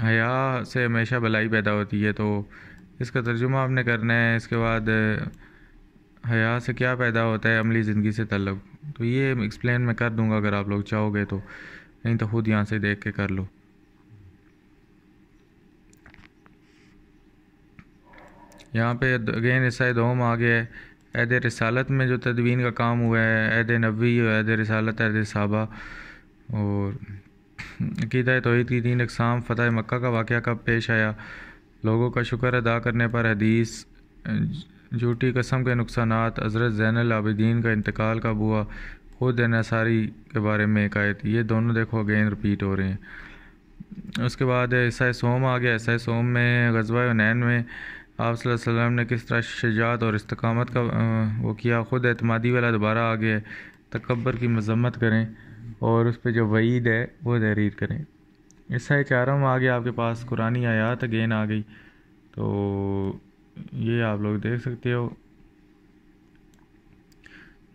हया से हमेशा भलाई पैदा होती है तो इसका तर्जुमा आपने करना है इसके बाद हया से क्या पैदा होता है अमली ज़िंदगी से तल्लक तो ये एक्सप्लेन मैं कर दूंगा अगर आप लोग चाहोगे तो नहीं तो खुद यहाँ से देख के कर लो यहाँ पे अगेन हिस्सा दोम आ गया है ऐद रसालत में जो तदवीन का काम हुआ है ऐद नबी ऐद रसालत ऐद साबा और अकीदा तोहद की तीन अकसाम फतेह मक्का का वाक़ कब पेश आया लोगों का शुक्र अदा करने पर हदीस झूठी कसम के नुकसान हज़रत ज़ैन आबिदीन का इंतकाल कब हुआ खुद नसारी के बारे में एक आयत ये दोनों देखो अगेन रिपीट हो रहे हैं उसके बाद ऐसा सोम आ गया ऐसा सोम में गजबा नैन में आप वसल्लम ने किस तरह शजात और इस्तकामत का वो किया ख़ुद अतमादी वाला दोबारा आ गया तकबर की मजम्मत करें और उस पर जो वईद है वो तहरीर करें ऐसा ही चारा में आ गया आपके पास कुरानी आयात अगेन आ गई तो ये आप लोग देख सकते हो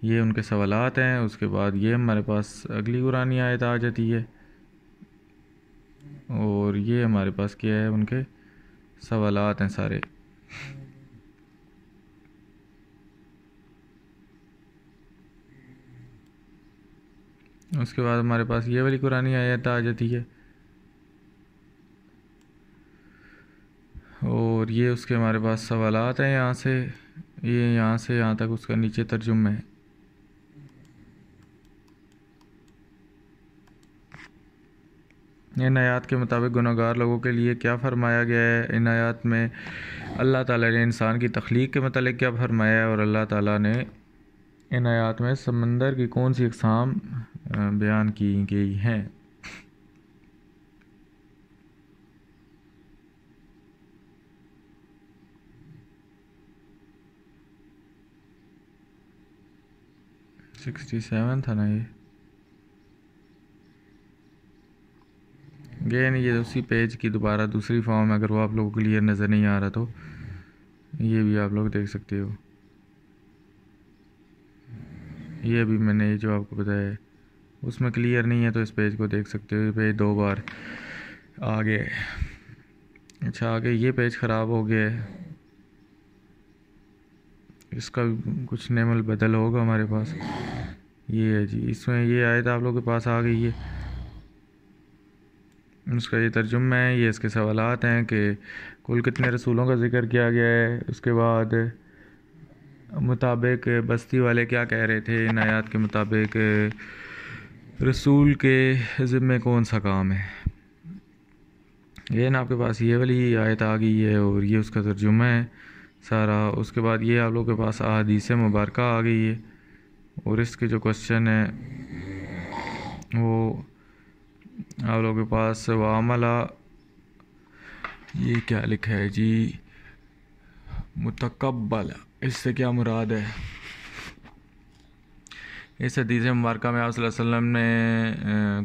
ये उनके सवालत हैं उसके बाद ये हमारे पास अगली कुरानी आयत आ जाती है और ये हमारे पास क्या है उनके सवालत हैं सारे उसके बाद हमारे पास ये वाली कुरानी आयत आ जाती है और ये उसके हमारे पास सवालात हैं यहाँ से ये यहाँ से यहाँ तक उसका नीचे तर्जुम है इन आयात के मुताबिक गुनागार लोगों के लिए क्या फरमाया गया है इन आयात में अल्लाह ताला ने इंसान की तख्लीक के मतलब क्या फरमाया है और अल्लाह ताला ने इन आयात में समंदर की कौन सी अकसाम बयान की गई हैं सिक्सटी सेवन था ना ये गेन ये उसी पेज की दोबारा दूसरी फॉर्म अगर वो आप लोगों को क्लियर नज़र नहीं आ रहा तो ये भी आप लोग देख सकते हो ये भी मैंने जो आपको बताया उसमें क्लियर नहीं है तो इस पेज को देख सकते हो पेज दो बार आगे अच्छा आगे ये पेज ख़राब हो गया है इसका कुछ नेमल बदल होगा हमारे पास ये है जी इसमें ये आए थे आप लोगों के पास आ गई है उसका ये तर्जुमा है ये इसके सवाल हैं कि कुल कितने रसूलों का जिक्र किया गया है उसके बाद मुताबिक बस्ती वाले क्या कह रहे थे इन आयात के मुताबिक रसूल के ज़िम्मे कौन सा काम है ये ना आपके पास ये वाली आयत आ गई है और ये उसका तर्जुमा है सारा उसके बाद ये आप लोगों के पास अदीस मुबारक आ गई है और इसके जो क्वेश्चन है वो आप लोगों के पास वामला ये क्या लिखा है जी मुतकबल इससे क्या मुराद है इस हदीस मुबारक में आप वसल्लम ने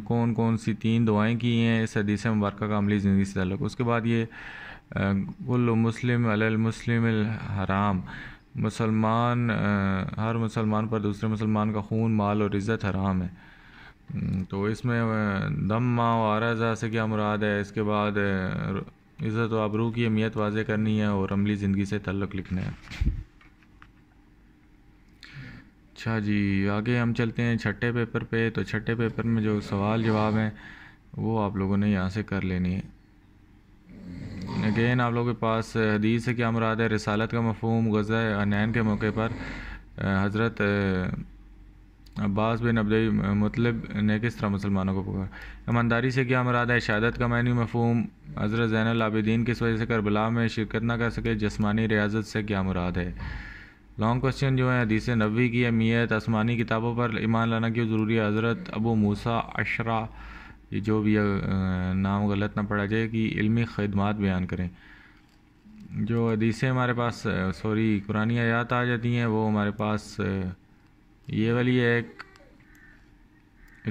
कौन कौन सी तीन दुआएं की हैं इस हदीस मुबारक का अमली ज़िंदगी से तल्लक उसके बाद ये कुल मुस्लिम मुस्लिम हराम मुसलमान हर मुसलमान पर दूसरे मुसलमान का खून माल और इज़्ज़त हराम है तो इसमें दम माँ वारजा से क्या मुराद है इसके बाद इज़्ज़त आबरू की अहमियत वाजे करनी है और अमली ज़िंदगी से तल्लक लिखना है अच्छा जी आगे हम चलते हैं छठे पेपर पे तो छठे पेपर में जो सवाल जवाब हैं वो आप लोगों ने यहाँ से कर लेनी है अगेन आप लोगों के पास हदीस से क्या मुराद है रसालत का मफहम गज़ा अनैन के मौके पर हज़रत अब्बास बिन अब्दई मतलब ने किस तरह मुसलमानों को पकड़ा ईमानदारी से क्या मराद है शहादत का मैनी मफहम हज़रत जैन आबिदीन किस वजह से करबला में शिरकत ना कर सके जस्मानी रियाजत से क्या मुराद है लॉन्ग क्वेश्चन जो है हदीस नबी की अहमियत आसमानी किताबों पर ईमान लाना क्यों ज़रूरी है हज़रत अबू मूसा अशरा ये जो भी नाम गलत ना पड़ा जाए कि इल्मी खदमात बयान करें जो हदीसें हमारे पास सॉरी कुरानी आयात आ जाती हैं वो हमारे पास ये वाली है एक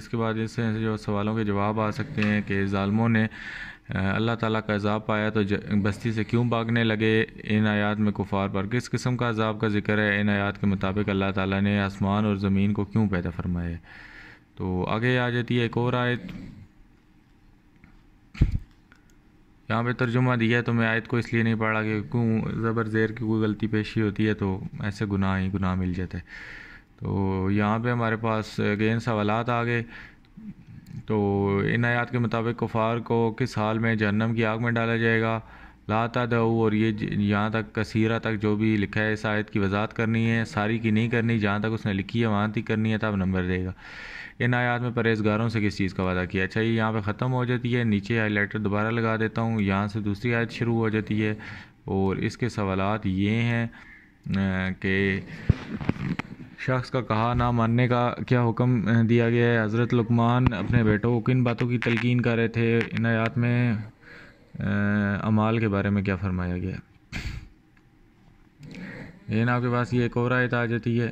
इसके बाद इससे जो सवालों के जवाब आ सकते हैं कि ालमों ने अल्लाह ताला का अजाब पाया तो बस्ती से क्यों भागने लगे इन आयात में कुफार पर किस किस्म का अजाब का जिक्र है इन आयात के मुताबिक अल्लाह ताला ने आसमान और ज़मीन को क्यों पैदा फरमाया तो आगे आ जाती है एक और आयत यहाँ पे तर्जुमा दिया है तो मैं आयत को इसलिए नहीं पढ़ा कि क्यों ज़बर ज़ेर की कोई गलती पेशी होती है तो ऐसे गुनाह ही गुनाह मिल जाता है तो यहाँ पर हमारे पास गेंद सवाल आ गए तो इन आयात के मुताबिक कुफार को किस हाल में जहन्नम की आग में डाला जाएगा लाता दऊ और ये यहाँ तक कसीरा तक जो भी लिखा है इस आयत की वजाहत करनी है सारी की नहीं करनी जहाँ तक उसने लिखी है वहाँ तक करनी है तब नंबर देगा इन आयात में परहेजगारों से किस चीज़ का वादा किया अच्छा ये यहाँ पर ख़त्म हो जाती है नीचे लाइटर दोबारा लगा देता हूँ यहाँ से दूसरी आयत शुरू हो जाती है और इसके सवाल ये हैं कि शख्स का कहा ना मानने का क्या हुक्म दिया गया है हज़रत लुकमान अपने बेटों को किन बातों की तलकिन कर रहे थे इन आयात में अमाल के बारे में क्या फरमाया गया ना आपके पास ये एक और आयत आ जाती है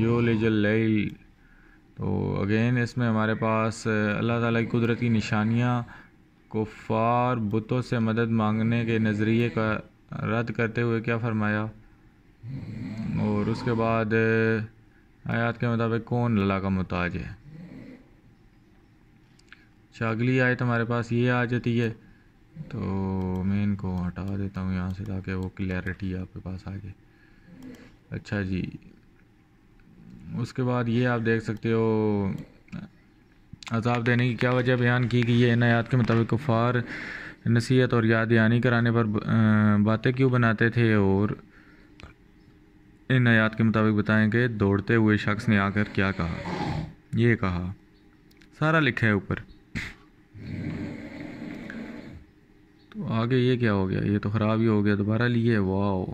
यो लिजल तो अगेन इसमें हमारे पास अल्लाह ताला की कुदरत की निशानियाँ कुफार बुतों से मदद मांगने के नज़रिए का रद्द करते हुए क्या फरमाया और उसके बाद आयात के मुताबिक कौन लला का मोहताज है अच्छा अगली आयत हमारे पास ये आ जाती है तो मैं इनको हटा देता हूँ यहाँ से ताकि वो क्लैरिटी आपके पास आ जाए अच्छा जी उसके बाद ये आप देख सकते हो अजाब देने की क्या वजह बयान की गई है इन आयात के मुताबिक कुफ़ार नसीहत और याद यानी कराने पर बातें क्यों बनाते थे और इन आयात के मुताबिक बताएं कि दौड़ते हुए शख्स ने आकर क्या कहा ये कहा सारा लिखा है ऊपर तो आगे ये क्या हो गया ये तो ख़राब ही हो गया दोबारा लिए वाह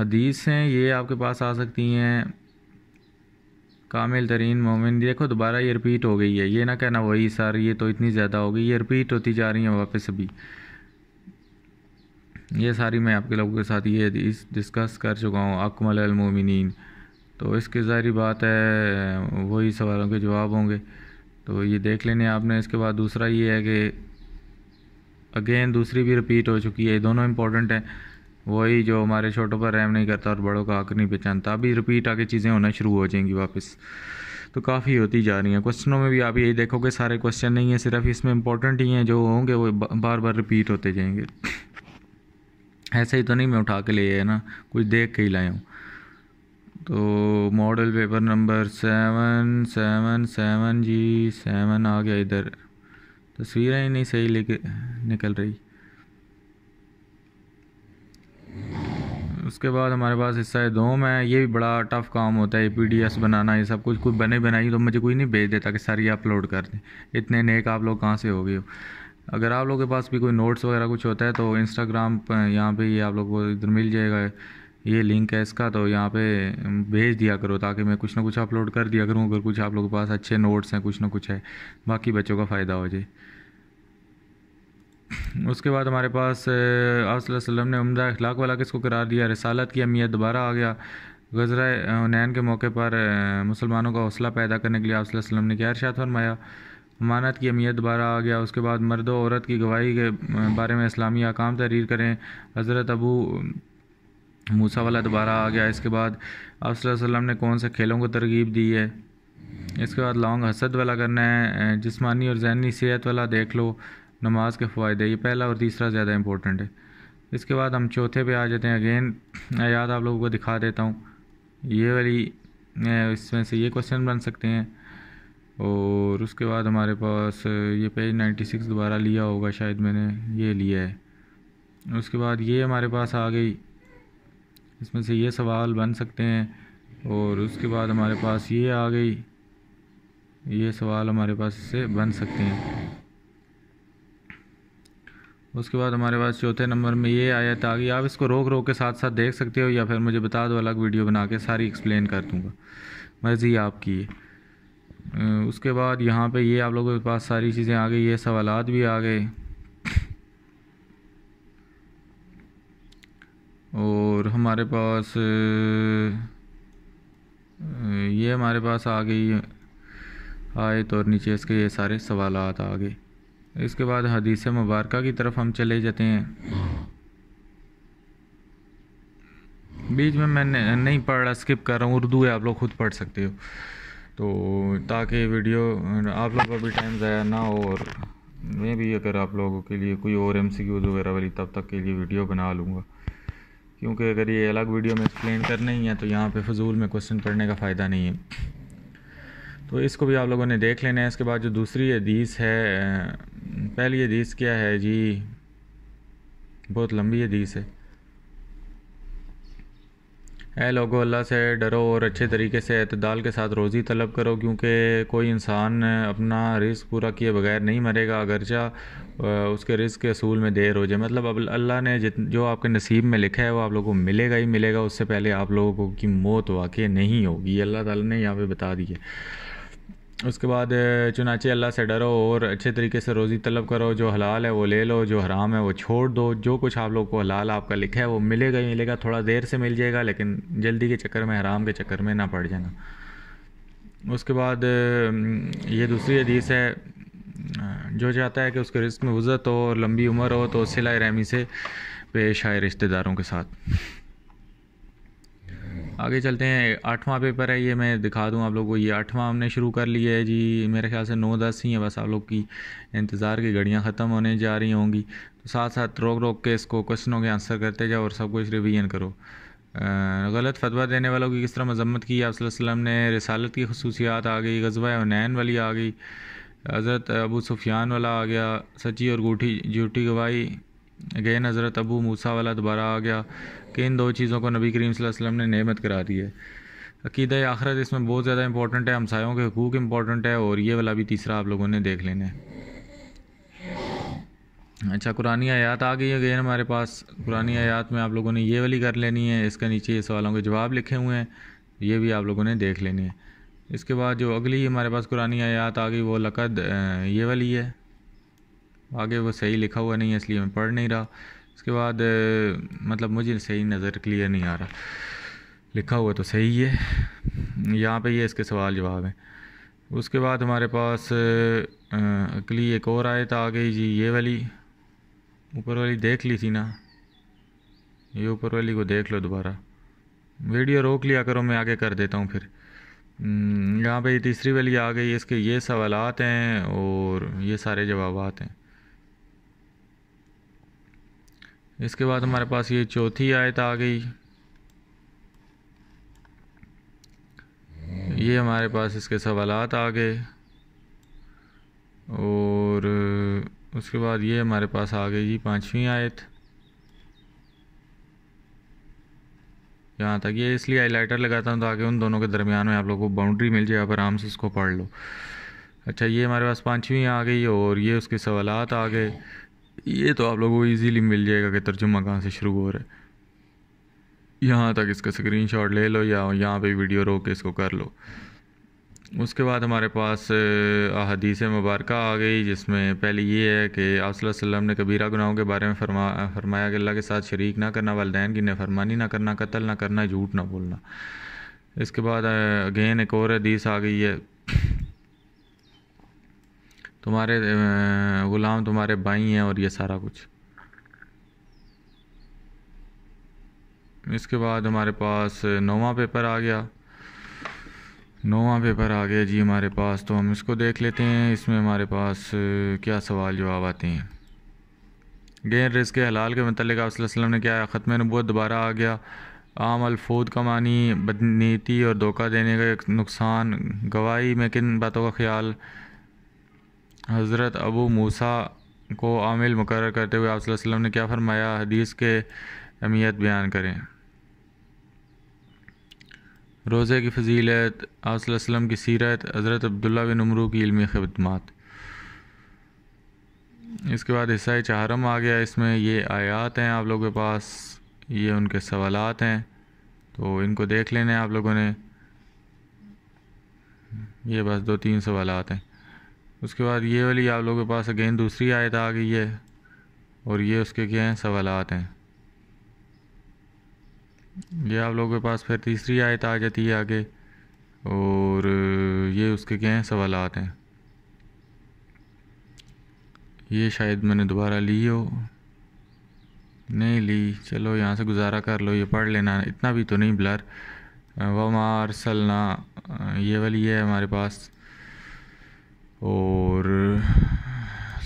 हदीसें ये आपके पास आ सकती हैं कामिल तरीन मोमिन देखो दोबारा ये रिपीट हो गई है ये ना कहना वही सर ये तो इतनी ज़्यादा हो गई ये रिपीट होती जा रही है वापस अभी ये सारी मैं आपके लोगों के साथ ये इस डिस्कस कर चुका हूँ अकमल अलमोमिन तो इसके ज़ाहरी बात है वही सवालों के जवाब होंगे तो ये देख लेने आपने इसके बाद दूसरा ये है कि अगेन दूसरी भी रिपीट हो चुकी है दोनों इम्पोर्टेंट हैं वही जो हमारे छोटों पर रैम नहीं करता और बड़ों का हक नहीं पहचानता अभी रिपीट आके चीज़ें होना शुरू हो जाएंगी वापस तो काफ़ी होती जा रही हैं क्वेश्चनों में भी आप यही देखोगे सारे क्वेश्चन नहीं है सिर्फ इसमें इंपॉर्टेंट ही हैं जो होंगे वो बार बार रिपीट होते जाएंगे ऐसे ही तो नहीं मैं उठा के ले आया ना कुछ देख के ही लाया हूँ तो model paper number seven seven seven जी सेवन आ गया इधर तस्वीरें ही नहीं सही लेके निकल रही उसके बाद हमारे पास हिस्सा है दोम है ये भी बड़ा टफ काम होता है पी डी एस बनाना ये सब कुछ कुछ बने बनाई तो मुझे कोई नहीं भेज देता कि सारी अपलोड कर दें इतने नेक आप लोग कहाँ से हो गए हो अगर आप लोगों के पास भी कोई नोट्स वगैरह कुछ होता है तो इंस्टाग्राम पर यहाँ पे ये आप लोग को इधर मिल जाएगा ये लिंक है इसका तो यहाँ पे भेज दिया करो ताकि मैं कुछ ना कुछ अपलोड कर दिया करूँ अगर कुछ आप लोगों के पास अच्छे नोट्स हैं कुछ ना कुछ है बाकी बच्चों का फ़ायदा हो जाए उसके बाद हमारे पास वसल्लम ने उमदा अखलाक वाला किसको करार दिया रसालत की अहमियत दोबारा आ गया गजरा नैन के मौके पर मुसलमानों का हौसला पैदा करने के लिए आप ने क्या अरशात फरमाया अमानत की अहमियत दोबारा आ गया उसके बाद मर्द औरत की गवाही के बारे में इस्लामी अकाम तहरीर करें हज़रत अबू मूसा वाला दोबारा आ गया इसके बाद आप ने कौन से खेलों को तरगीब दी है इसके बाद लॉन्ग हसद वाला करना है जिसमानी और जहनी सेहत वाला देख लो नमाज के फ़ायदे ये पहला और तीसरा ज़्यादा इम्पोर्टेंट है इसके बाद हम चौथे पे आ जाते हैं अगेन याद आप लोगों को दिखा देता हूँ ये वाली इसमें से ये क्वेश्चन बन सकते हैं और उसके बाद हमारे पास ये पेज नाइन्टी सिक्स दोबारा लिया होगा शायद मैंने ये लिया है उसके बाद ये हमारे पास आ गई इसमें से ये सवाल बन सकते हैं और उसके बाद हमारे पास ये आ गई ये सवाल हमारे पास इससे बन सकते हैं उसके बाद हमारे पास चौथे नंबर में ये आया था कि आप इसको रोक रोक के साथ साथ देख सकते हो या फिर मुझे बता दो अलग वीडियो बना के सारी एक्सप्लेन कर दूँगा मर्ज़ी आपकी है उसके बाद यहाँ पे ये आप लोगों के पास सारी चीज़ें आ गई ये सवाल भी आ गए और हमारे पास ये हमारे पास आ गई आए तो और नीचे इसके ये सारे सवाल आ गए इसके बाद हदीस मुबारक की तरफ हम चले जाते हैं बीच में मैंने नहीं पढ़ रहा स्किप कर रहा हूँ उर्दू है आप लोग खुद पढ़ सकते हो तो ताकि वीडियो आप लोगों का भी टाइम ज़ाया ना हो और मैं भी अगर आप लोगों के लिए कोई और एम सी क्यूज़ वगैरह वाली तब तक के लिए वीडियो बना लूँगा क्योंकि अगर ये अलग वीडियो में एक्सप्लेन करना ही है तो यहाँ पे फजूल में क्वेश्चन पढ़ने का फ़ायदा नहीं है तो इसको भी आप लोगों ने देख लेना है इसके बाद जो दूसरी हदीस है पहली हदीस क्या है जी बहुत लंबी हदीस है ए लोगो अल्लाह से डरो और अच्छे तरीके से अतदाल के साथ रोज़ी तलब करो क्योंकि कोई इंसान अपना रिस्क पूरा किए बगैर नहीं मरेगा अगरचा उसके रिस्क के असूल में देर हो जाए मतलब अब अल्लाह ने जित जो आपके नसीब में लिखा है वो आप लोगों को मिलेगा ही मिलेगा उससे पहले आप लोगों की मौत वाकई नहीं होगी अल्लाह ताला ने यहाँ पे बता दी है उसके बाद चुनाचे अल्लाह से डरो और अच्छे तरीके से रोज़ी तलब करो जो हलाल है वो ले लो जो हराम है वो छोड़ दो जो कुछ आप लोग को हलाल आपका लिखा है वो मिलेगा ही मिलेगा थोड़ा देर से मिल जाएगा लेकिन जल्दी के चक्कर में हराम के चक्कर में ना पड़ जाना उसके बाद ये दूसरी हदीस है जो चाहता है कि उसके रिस्क में वज़त हो और लंबी उम्र हो तो सिला रहमी से पेश आए रिश्तेदारों के साथ आगे चलते हैं आठवां पेपर है ये मैं दिखा दूं आप लोगों को ये आठवां हमने शुरू कर लिया है जी मेरे ख्याल से नौ दस ही है बस आप लोग की इंतज़ार की घड़ियाँ ख़त्म होने जा रही होंगी तो साथ साथ रोक रोक के इसको क्वेश्चनों के आंसर करते जाओ और सब कुछ रिवीजन करो गलत फतवा देने वालों की किस तरह मजम्मत की आप ने रसालत की खसूसियात आ गई गजबा नैन वाली आ गई हज़रत अबू सुफियान वाला आ गया सच्ची और गूठी झूठी गवाही अगेन हज़रत अबू मूसा वाला दोबारा आ गया कि इन दो चीज़ों को नबी करीम वसल्लम ने नेमत करा दी है अकीद आखरत इसमें बहुत ज़्यादा इंपॉर्टेंट है हमसायों के हकूक़ इंपॉर्टेंट है और ये वाला भी तीसरा आप लोगों ने देख लेना है अच्छा कुरानी आयात आ गई है अगेन हमारे पास कुरानी आयात में आप लोगों ने ये वाली कर लेनी है इसके नीचे ये सवालों के जवाब लिखे हुए हैं ये भी आप लोगों ने देख लेनी है इसके बाद जो अगली हमारे पास कुरानी आयात आ गई वो लकद ये वाली है आगे वो सही लिखा हुआ नहीं है इसलिए मैं पढ़ नहीं रहा उसके बाद मतलब मुझे सही नज़र क्लियर नहीं आ रहा लिखा हुआ तो सही है यहाँ पे ये इसके सवाल जवाब हैं उसके बाद हमारे पास अगली एक और आए आ गई जी ये वाली ऊपर वाली देख ली थी ना ये ऊपर वाली को देख लो दोबारा वीडियो रोक लिया करो मैं आगे कर देता हूँ फिर हम्म, यहाँ पे तीसरी वाली आ गई इसके ये सवालत हैं और ये सारे जवाब हैं इसके बाद हमारे पास ये चौथी आयत आ गई ये हमारे पास इसके सवालात आ गए और उसके बाद ये हमारे पास आ गई जी पाँचवीं आयत यहाँ तक ये इसलिए हाईलाइटर लगाता हूँ ताकि उन दोनों के दरमियान में आप लोगों को बाउंड्री मिल जाए आप आराम से इसको पढ़ लो अच्छा ये हमारे पास पाँचवीं आ गई और ये उसके सवालात आ गए ये तो आप लोगों को ईजीली मिल जाएगा कि तर्जुमा कहाँ से शुरू हो रहा है यहाँ तक इसका स्क्रीन शॉट ले लो या यहाँ पे वीडियो रोक के इसको कर लो उसके बाद हमारे पास अदीस मुबारक आ गई जिसमें पहले ये है कि आप ने कबीरा गुनाहों के बारे में फरमा फरमाया कि अल्लाह के साथ शरीक ना करना वालदेन की नफरमानी ना करना कत्ल ना करना झूठ ना बोलना इसके बाद अगेन एक और हदीस आ गई है तुम्हारे ग़ुलाम तुम्हारे भाई हैं और ये सारा कुछ इसके बाद हमारे पास नौवा पेपर आ गया नौवा पेपर आ गया जी हमारे पास तो हम इसको देख लेते हैं इसमें हमारे पास क्या सवाल जवाब आते हैं गैर रिस्क हलाल के मतलब आप ने क्या ख़त्म नबूत दोबारा आ गया आम अलफूद का मानी बदनीति और धोखा देने का नुकसान गवाही में किन बातों का ख्याल हज़रत अबू मूसा को आमिल मुकर करते हुए आप वसम ने क्या फरमाया हदीस के अहमियत बयान करें रोज़े की फजीलत आप की सीरत हज़रत अब्दुल्ला बिन उमरू की इलमी खदमात इसके बाद हिस्सा चहारम आ गया इसमें ये आयात हैं आप लोगों के पास ये उनके सवाल हैं तो इनको देख लेने आप लोगों ने ये बस दो तीन सवालत हैं उसके बाद ये वाली आप लोगों के पास अगेन दूसरी आयत आ गई है और ये उसके क्या हैं सवालत हैं ये आप लोगों के पास फिर तीसरी आयत आ जाती है आगे और ये उसके क्या हैं सवालत हैं ये शायद मैंने दोबारा ली हो नहीं ली चलो यहाँ से गुजारा कर लो ये पढ़ लेना इतना भी तो नहीं ब्लर वमार सलना ये वाली है हमारे पास और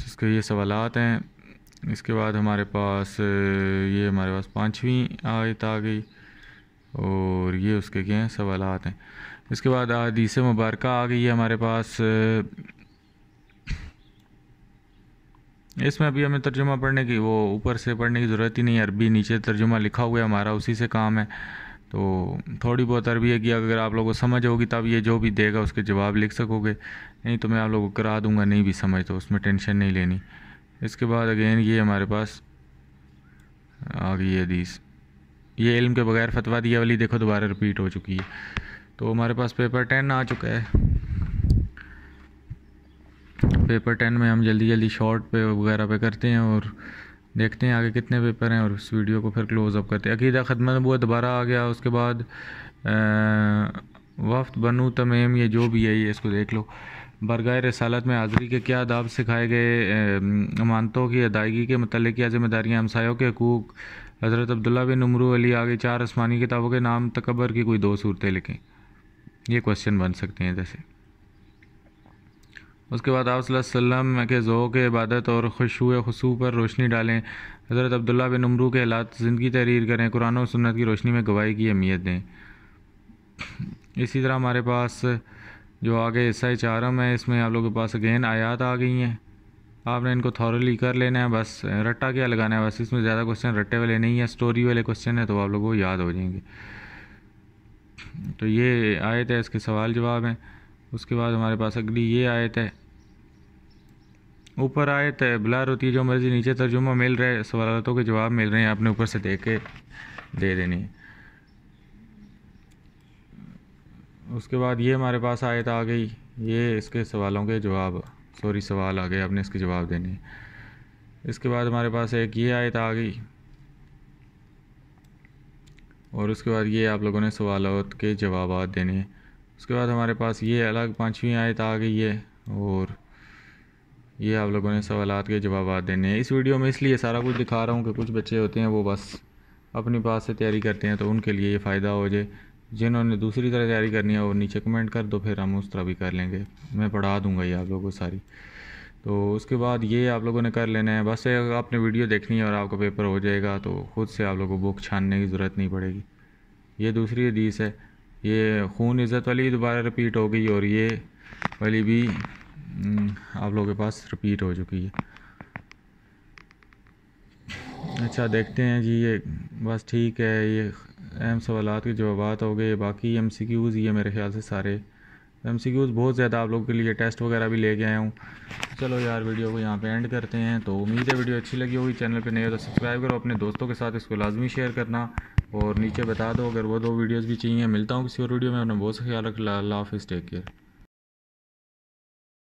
इसके ये सवालत हैं इसके बाद हमारे पास ये हमारे पास पाँचवीं आयत आ गई और ये उसके क्या हैं सवालत हैं इसके बाद आदीस मुबारक आ गई है हमारे पास इसमें अभी हमें तर्जुमा पढ़ने की वो ऊपर से पढ़ने की ज़रूरत ही नहीं है अरबी नीचे तर्जुमा लिखा हुआ है हमारा उसी से काम है तो थोड़ी बहुत अरबी है कि अगर आप लोगों को समझ होगी तब ये जो भी देगा उसके जवाब लिख सकोगे नहीं तो मैं आप लोगों को करा दूंगा नहीं भी समझ तो उसमें टेंशन नहीं लेनी इसके बाद अगेन ये हमारे पास आ गई हदीस ये इल्म के बगैर फतवा दिया वाली देखो दोबारा रिपीट हो चुकी है तो हमारे पास पेपर टेन आ चुका है पेपर टेन में हम जल्दी जल्दी शॉर्ट पे वगैरह पे करते हैं और देखते हैं आगे कितने पेपर हैं और उस वीडियो को फिर क्लोज़अप करते हैं अकीदा खत्म हुआ दोबारा आ गया उसके बाद वफ्त बनू तमेम ये जो भी है ये इसको देख लो बरगाह रसालत में हाज़री के क्या आदाब सिखाए गए अमानतों की अदायगी के मतलब क्या जिम्मेदारियाँ हमसायों के हकूक हज़रत अब्दुल्ला बिन उमरू अली आगे चार आसमानी किताबों के नाम तकबर की कोई दो सूरतें लिखें ये क्वेश्चन बन सकते हैं जैसे उसके बाद आप सल्लम के ओक़ इबादत और खुशू खसू पर रोशनी डालें हज़रत अब्दुल्ला बिन उमरू के हालात ज़िंदगी तहरीर करें कुरान और सुन्नत की रोशनी में गवाही की अहमियत दें इसी तरह हमारे पास जो आगे हिस्सा चारम है इसमें आप लोगों के पास अगेन आयात आ गई हैं आपने इनको थॉरली कर लेना है बस रट्टा क्या लगाना है बस इसमें ज़्यादा क्वेश्चन रट्टे वाले नहीं है स्टोरी वाले क्वेश्चन है तो आप लोगों को याद हो जाएंगे तो ये आए थे इसके सवाल जवाब हैं उसके बाद हमारे पास अगली ये आयत है ऊपर आयत है ब्लार होती है जो मर्ज़ी नीचे तर्जुमा मिल रहा है सवालतों के जवाब मिल रहे हैं आपने ऊपर से दे के दे देनी है उसके बाद ये हमारे पास आयत आ गई ये इसके सवालों के जवाब सॉरी सवाल आ गए आपने इसके जवाब देने इसके बाद हमारे पास एक ये आयत आ गई और उसके बाद ये आप लोगों ने सवालों के जवाब देने हैं उसके बाद हमारे पास ये अलग पाँचवीं आयत आ गई है और ये आप लोगों ने सवाल के जवाब देने हैं इस वीडियो में इसलिए सारा कुछ दिखा रहा हूँ कि कुछ बच्चे होते हैं वो बस अपने पास से तैयारी करते हैं तो उनके लिए ये फ़ायदा हो जाए जिन्होंने दूसरी तरह तैयारी करनी है वो नीचे कमेंट कर दो फिर हम उस तरह भी कर लेंगे मैं पढ़ा दूंगा ये आप लोगों को सारी तो उसके बाद ये आप लोगों ने कर लेना है बस अगर आपने वीडियो देखनी है और आपका पेपर हो जाएगा तो ख़ुद से आप लोगों को बुक छानने की ज़रूरत नहीं पड़ेगी ये दूसरी हदीस है ये खून इज़्ज़त वाली दोबारा रिपीट हो गई और ये वाली भी हम्म, आप लोगों के पास रिपीट हो चुकी है अच्छा देखते हैं जी ये बस ठीक है ये अहम सवाल के जवाब हो गए बाकी एम सी क्यूज़ ये मेरे ख्याल से सारे एम सी क्यूज़ बहुत ज़्यादा आप लोगों के लिए टेस्ट वगैरह भी लेके आया हूँ चलो यार वीडियो को यहाँ पे एंड करते हैं तो उम्मीद है वीडियो अच्छी लगी होगी चैनल पे नए हो तो सब्सक्राइब करो अपने दोस्तों के साथ इसको लाजमी शेयर करना और नीचे बता दो अगर वो दो वीडियोस भी चाहिए मिलता हूँ किसी और वीडियो में अपना बहुत ख्याल रख ला हाफिज़ टेक केयर